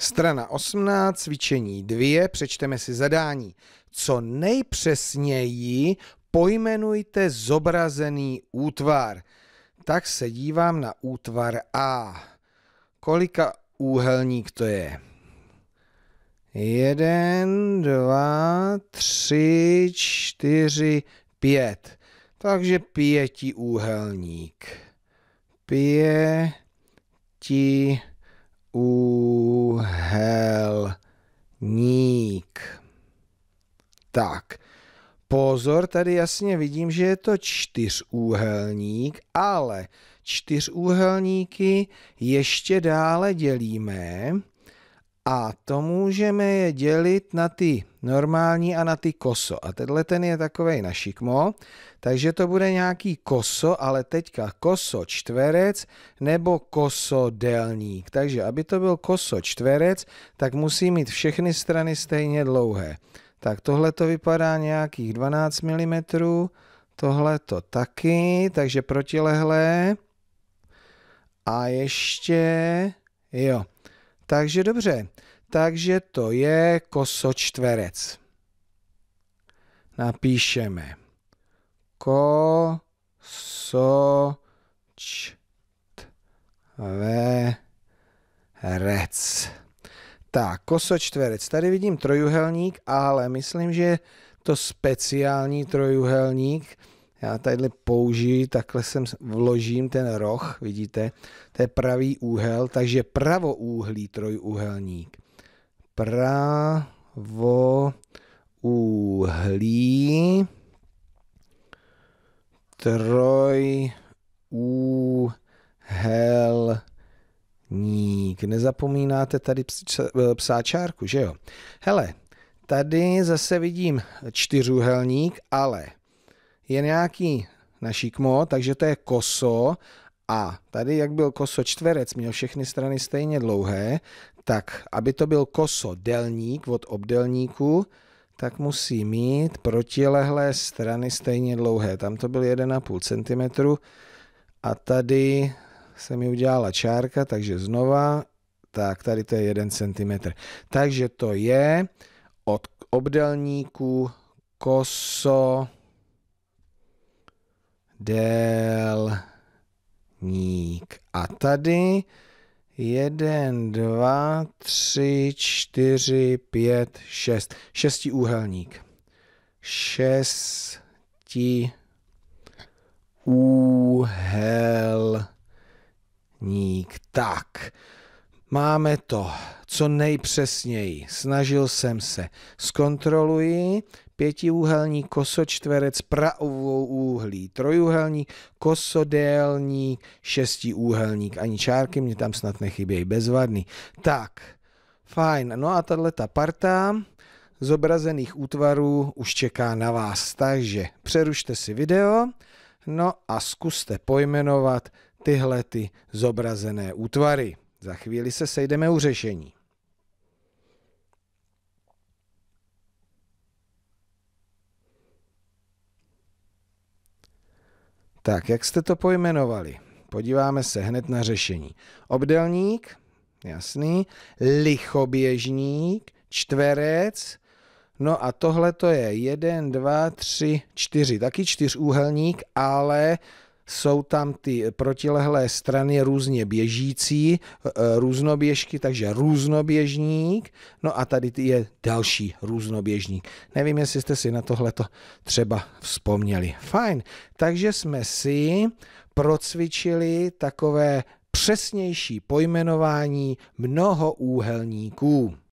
Strana 18, cvičení 2, přečteme si zadání. Co nejpřesněji pojmenujte zobrazený útvar. Tak se dívám na útvar A. Kolika úhelník to je? 1, 2, 3, 4, 5. Takže pětiúhelník. Pěti úhelník. Pětiúhelník. Úhelník. Tak, pozor, tady jasně vidím, že je to čtyřúhelník, ale čtyřúhelníky ještě dále dělíme. A to můžeme je dělit na ty normální a na ty koso. A tenhle ten je takový na šikmo, takže to bude nějaký koso, ale teďka koso čtverec nebo koso delník. Takže aby to byl koso čtverec, tak musí mít všechny strany stejně dlouhé. Tak tohle to vypadá nějakých 12 mm, tohle to taky, takže protilehlé. A ještě, jo, takže dobře, takže to je kosočtverec. Napíšeme kosočtverec. Tak, kosočtverec. Tady vidím trojuhelník, ale myslím, že to speciální trojuhelník, já tady použiji, takhle sem vložím ten roh, vidíte, to je pravý úhel, takže pravoúhlý trojúhelník. Pravoúhlý trojúhelník. Nezapomínáte tady e, psát čárku, že jo? Hele, tady zase vidím čtyřúhelník, ale je nějaký našikmo, takže to je koso a tady, jak byl koso čtverec, měl všechny strany stejně dlouhé, tak aby to byl koso delník od obdelníku, tak musí mít protilehlé strany stejně dlouhé. Tam to byl 1,5 cm a tady se mi udělala čárka, takže znova, tak tady to je 1 cm. Takže to je od obdelníku koso delník. A tady jeden, dva, tři, čtyři, pět, šest. Šestiúhelník. Šesti úhelník. Tak. Máme to co nejpřesněji. Snažil jsem se. Zkontroluji pětiúhelní kosočtverec pravou úhlí, trojuhelník, kosodélní šestiúhelník. Ani čárky mě tam snad nechybějí, bezvadný. Tak, fajn. No a tahle ta parta zobrazených útvarů už čeká na vás. Takže přerušte si video, no a zkuste pojmenovat tyhle ty zobrazené útvary. Za chvíli se sejdeme u řešení. Tak, jak jste to pojmenovali? Podíváme se hned na řešení. Obdelník, jasný, lichoběžník, čtverec, no a tohle to je 1, 2, 3, 4, taky čtyřúhelník, ale jsou tam ty protilehlé strany různě běžící, e, různoběžky, takže různoběžník, no a tady je další různoběžník. Nevím, jestli jste si na tohleto třeba vzpomněli. Fajn, takže jsme si procvičili takové přesnější pojmenování mnohoúhelníků.